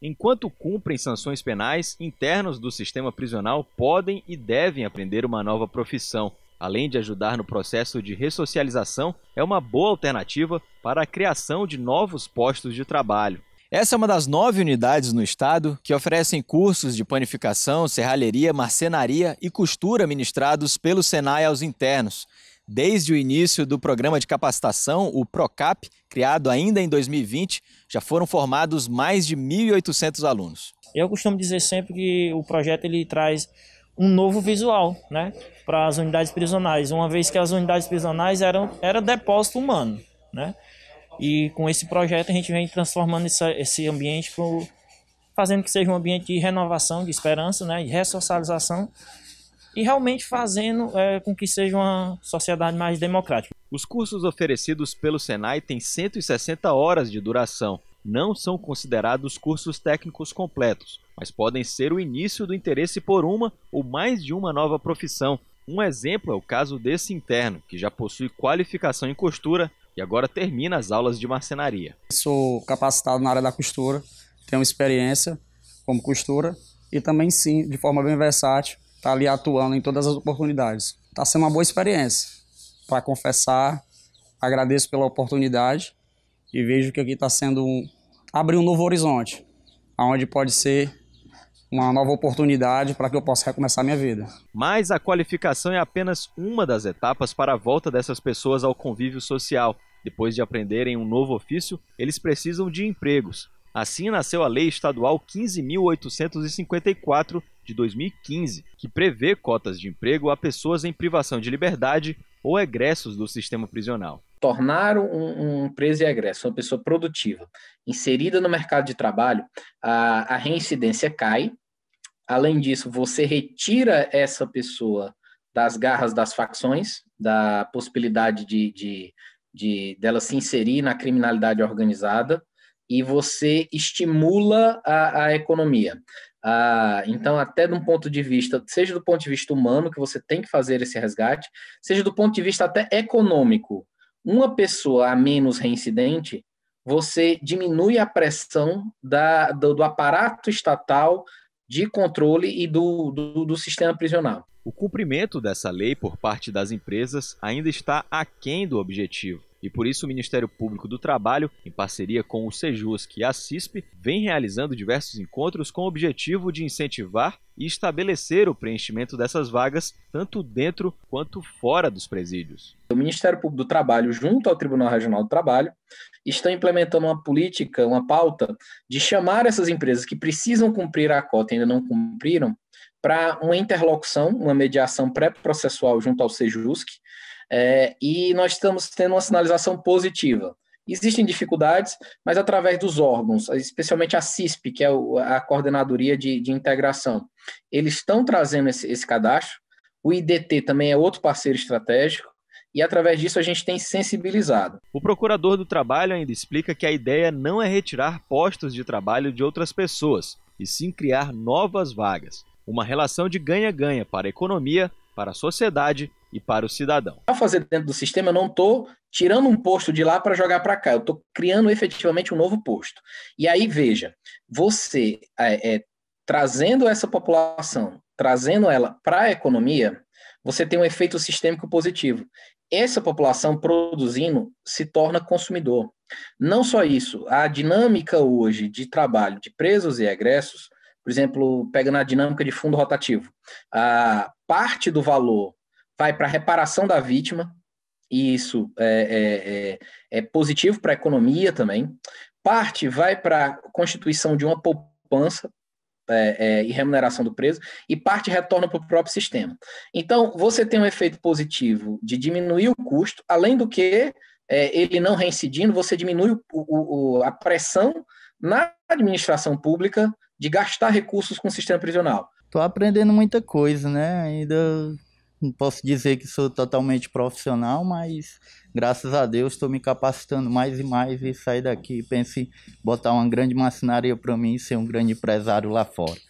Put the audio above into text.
Enquanto cumprem sanções penais, internos do sistema prisional podem e devem aprender uma nova profissão. Além de ajudar no processo de ressocialização, é uma boa alternativa para a criação de novos postos de trabalho. Essa é uma das nove unidades no estado que oferecem cursos de panificação, serralheria, marcenaria e costura ministrados pelo Senai aos internos. Desde o início do programa de capacitação, o PROCAP, criado ainda em 2020, já foram formados mais de 1.800 alunos. Eu costumo dizer sempre que o projeto ele traz um novo visual né, para as unidades prisionais, uma vez que as unidades prisionais eram era depósito humano. Né? E com esse projeto a gente vem transformando esse esse ambiente, pro, fazendo que seja um ambiente de renovação, de esperança, né, de ressocialização e realmente fazendo é, com que seja uma sociedade mais democrática. Os cursos oferecidos pelo Senai têm 160 horas de duração. Não são considerados cursos técnicos completos, mas podem ser o início do interesse por uma ou mais de uma nova profissão. Um exemplo é o caso desse interno, que já possui qualificação em costura e agora termina as aulas de marcenaria. Sou capacitado na área da costura, tenho experiência como costura e também sim, de forma bem versátil, Está ali atuando em todas as oportunidades. Está sendo uma boa experiência. Para confessar, agradeço pela oportunidade e vejo que aqui está sendo um. abrir um novo horizonte, onde pode ser uma nova oportunidade para que eu possa recomeçar minha vida. Mas a qualificação é apenas uma das etapas para a volta dessas pessoas ao convívio social. Depois de aprenderem um novo ofício, eles precisam de empregos. Assim nasceu a Lei Estadual 15.854 de 2015, que prevê cotas de emprego a pessoas em privação de liberdade ou egressos do sistema prisional. Tornar um, um preso e egresso uma pessoa produtiva, inserida no mercado de trabalho, a, a reincidência cai. Além disso, você retira essa pessoa das garras das facções, da possibilidade de, de, de dela se inserir na criminalidade organizada e você estimula a, a economia. Ah, então, até de um ponto de vista, seja do ponto de vista humano, que você tem que fazer esse resgate, seja do ponto de vista até econômico, uma pessoa a menos reincidente, você diminui a pressão da, do, do aparato estatal de controle e do, do, do sistema prisional. O cumprimento dessa lei por parte das empresas ainda está aquém do objetivo. E por isso o Ministério Público do Trabalho, em parceria com o Sejusc e é a CISP, vem realizando diversos encontros com o objetivo de incentivar e estabelecer o preenchimento dessas vagas, tanto dentro quanto fora dos presídios. O Ministério Público do Trabalho, junto ao Tribunal Regional do Trabalho, estão implementando uma política, uma pauta, de chamar essas empresas que precisam cumprir a cota e ainda não cumpriram, para uma interlocução, uma mediação pré-processual junto ao Sejusc, é, e nós estamos tendo uma sinalização positiva. Existem dificuldades, mas através dos órgãos, especialmente a CISP, que é a Coordenadoria de, de Integração, eles estão trazendo esse, esse cadastro, o IDT também é outro parceiro estratégico, e através disso a gente tem sensibilizado. O procurador do trabalho ainda explica que a ideia não é retirar postos de trabalho de outras pessoas, e sim criar novas vagas. Uma relação de ganha-ganha para a economia, para a sociedade e para o cidadão. Ao fazer dentro do sistema, eu não estou tirando um posto de lá para jogar para cá, eu estou criando efetivamente um novo posto. E aí, veja, você é, é, trazendo essa população, trazendo ela para a economia, você tem um efeito sistêmico positivo. Essa população produzindo se torna consumidor. Não só isso, a dinâmica hoje de trabalho de presos e egressos, por exemplo, pega na dinâmica de fundo rotativo. A parte do valor vai para a reparação da vítima, e isso é, é, é, é positivo para a economia também. Parte vai para a constituição de uma poupança é, é, e remuneração do preso, e parte retorna para o próprio sistema. Então, você tem um efeito positivo de diminuir o custo, além do que é, ele não reincidindo, você diminui o, o, a pressão na administração pública de gastar recursos com o sistema prisional. Estou aprendendo muita coisa, né? Ainda não posso dizer que sou totalmente profissional, mas graças a Deus estou me capacitando mais e mais e sair daqui. Pense em botar uma grande maçonaria para mim e ser um grande empresário lá fora.